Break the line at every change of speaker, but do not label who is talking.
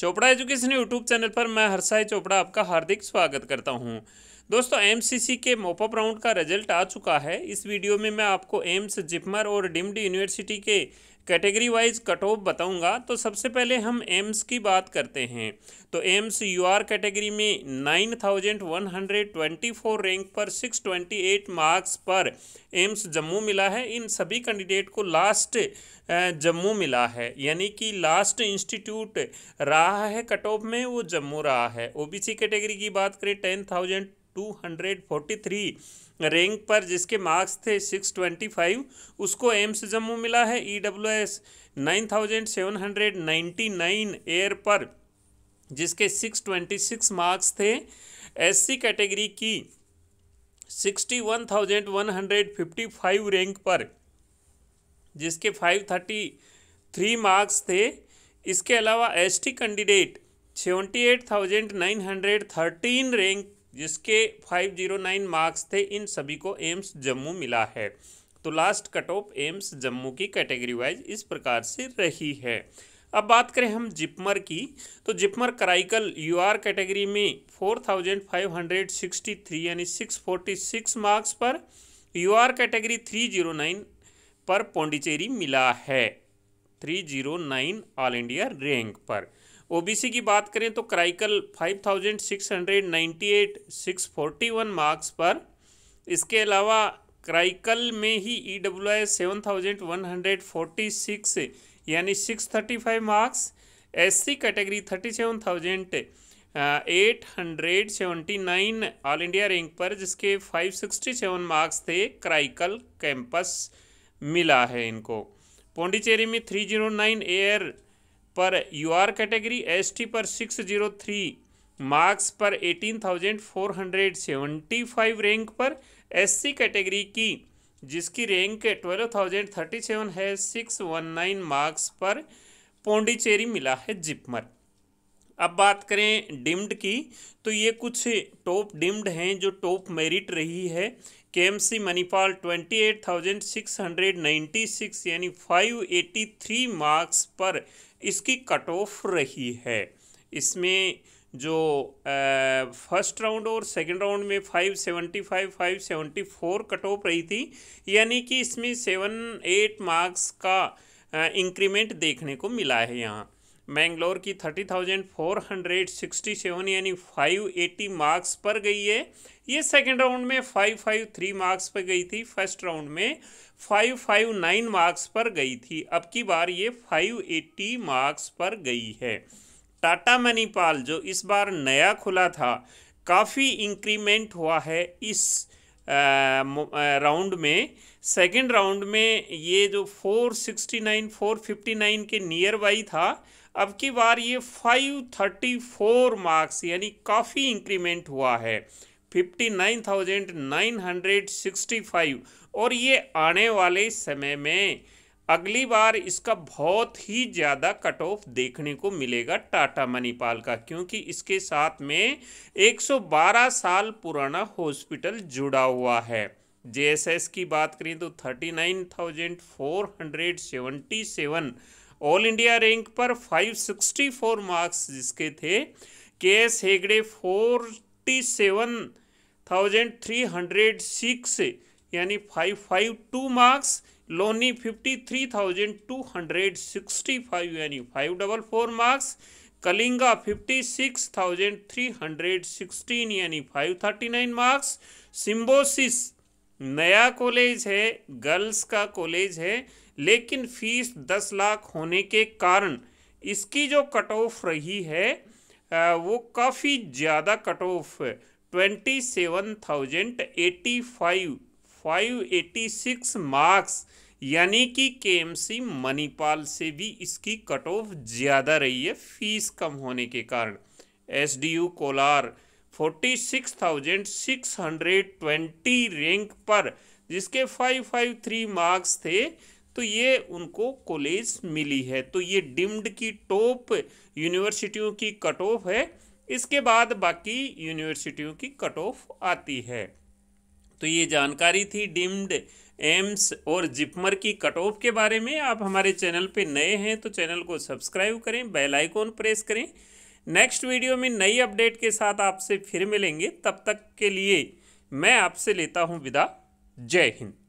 Chopra education YouTube channel पर मैं हर्षाई चोपड़ा आपका हार्दिक स्वागत करता हूँ दोस्तों एमसीसी के मोपअप राउंड का रिजल्ट आ चुका है इस वीडियो में मैं आपको एम्स जिपमर और डिम्ड यूनिवर्सिटी के कैटेगरी वाइज कट ऑफ बताऊँगा तो सबसे पहले हम एम्स की बात करते हैं तो एम्स यूआर कैटेगरी में 9124 रैंक पर 628 मार्क्स पर एम्स जम्मू मिला है इन सभी कैंडिडेट को लास्ट जम्मू मिला है यानी कि लास्ट इंस्टीट्यूट रहा है कट ऑफ में वो जम्मू रहा है ओबीसी कैटेगरी की बात करें टेन थाउजेंड 243 रैंक पर जिसके मार्क्स थे 625 उसको एम्स जम्मू मिला है E W S nine thousand seven hundred ninety nine AIR पर जिसके 626 मार्क्स थे एससी कैटेगरी की 61,155 रैंक पर जिसके 533 मार्क्स थे इसके अलावा ST candidate seventy eight thousand nine hundred thirteen rank जिसके 509 मार्क्स थे इन सभी को एम्स जम्मू मिला है तो last cut off AIIMS Jammu की कैटेगरी वाइज इस प्रकार से रही है अब बात करें हम जिपमर की तो जिपमर कराइकल यूआर कैटेगरी में 4563 यानी 646 मार्क्स पर यूआर कैटेगरी 309 पर पौंडीचेरी मिला है 309 ऑल इंडिया रैंक पर ओबीसी की बात करें तो क्राइकल 5698 641 मार्क्स पर इसके अलावा क्राइकल में ही E W S seven thousand one hundred forty six यानी six thirty five marks S C category thirty seven thousand eight hundred seventy nine all India rank पर जिसके फाइव सिक्सटी सेवन मार्क्स थे क्राइकल campus मिला है इनको पौंडीचेरी में three zero nine AIR पर U R category S T पर six zero three marks पर eighteen thousand four hundred seventy five rank पर एस सी कैटेगरी की जिसकी रैंक ट्वेल्व थाउजेंड थर्टी सेवन है सिक्स वन नाइन मार्क्स पर पौंडीचेरी मिला है जिपमर अब बात करें डिम्ड की तो ये कुछ टॉप डिम्ड हैं जो टॉप मेरिट रही है K M C Manipal twenty eight thousand six hundred ninety six यानी फाइव एटी थ्री मार्क्स पर इसकी कट ऑफ रही है इसमें जो फर्स्ट राउंड और सेकंड राउंड में five seventy five five seventy four cut off रही थी यानी कि इसमें सेवन एट मार्क्स का इंक्रीमेंट देखने को मिला है यहाँ मैंगलोर की thirty thousand four hundred sixty seven यानी फाइव एटी मार्क्स पर गई है ये सेकेंड राउंड में फाइव फाइव थ्री मार्क्स पर गई थी फर्स्ट राउंड में फाइव फाइव नाइन मार्क्स पर गई थी अब की बार ये फाइव एटी मार्क्स पर गई है टाटा मनीपाल जो इस बार नया खुला था काफ़ी इंक्रीमेंट हुआ है इस राउंड में सेकेंड राउंड में ये जो 469 459 के नियर बाई था अब की बार ये 534 मार्क्स यानी काफ़ी इंक्रीमेंट हुआ है 59,965 और ये आने वाले समय में अगली बार इसका बहुत ही ज़्यादा कट ऑफ देखने को मिलेगा टाटा मणिपाल का क्योंकि इसके साथ में 112 साल पुराना हॉस्पिटल जुड़ा हुआ है जेएसएस की बात करें तो 39,477 ऑल इंडिया रैंक पर 564 मार्क्स जिसके थे K S Hegde forty seven thousand three hundred six यानी five five two marks Loni fifty three thousand two hundred sixty five यानी five double four marks Kalinga fifty six thousand three hundred sixteen यानी five thirty nine marks Symbiosis नया college है girls का college है लेकिन fees दस लाख होने के कारण इसकी जो कट ऑफ रही है वो काफ़ी ज़्यादा कट ऑफ है twenty seven thousand eighty five five eighty six marks यानी कि के मणिपाल से भी इसकी कट ऑफ ज़्यादा रही है फीस कम होने के कारण SDU Kolar forty six thousand six hundred twenty rank पर जिसके फाइव फाइव थ्री मार्क्स थे तो ये उनको कॉलेज मिली है तो ये डिम्ड की टॉप यूनिवर्सिटियों की कट ऑफ है इसके बाद बाकी यूनिवर्सिटियों की कट ऑफ आती है तो ये जानकारी थी डिम्ड एम्स और जिपमर की कट ऑफ के बारे में आप हमारे चैनल पे नए हैं तो चैनल को सब्सक्राइब करें बेल आइकॉन प्रेस करें नेक्स्ट वीडियो में नई अपडेट के साथ आपसे फिर मिलेंगे तब तक के लिए मैं आपसे लेता हूँ विदा जय हिंद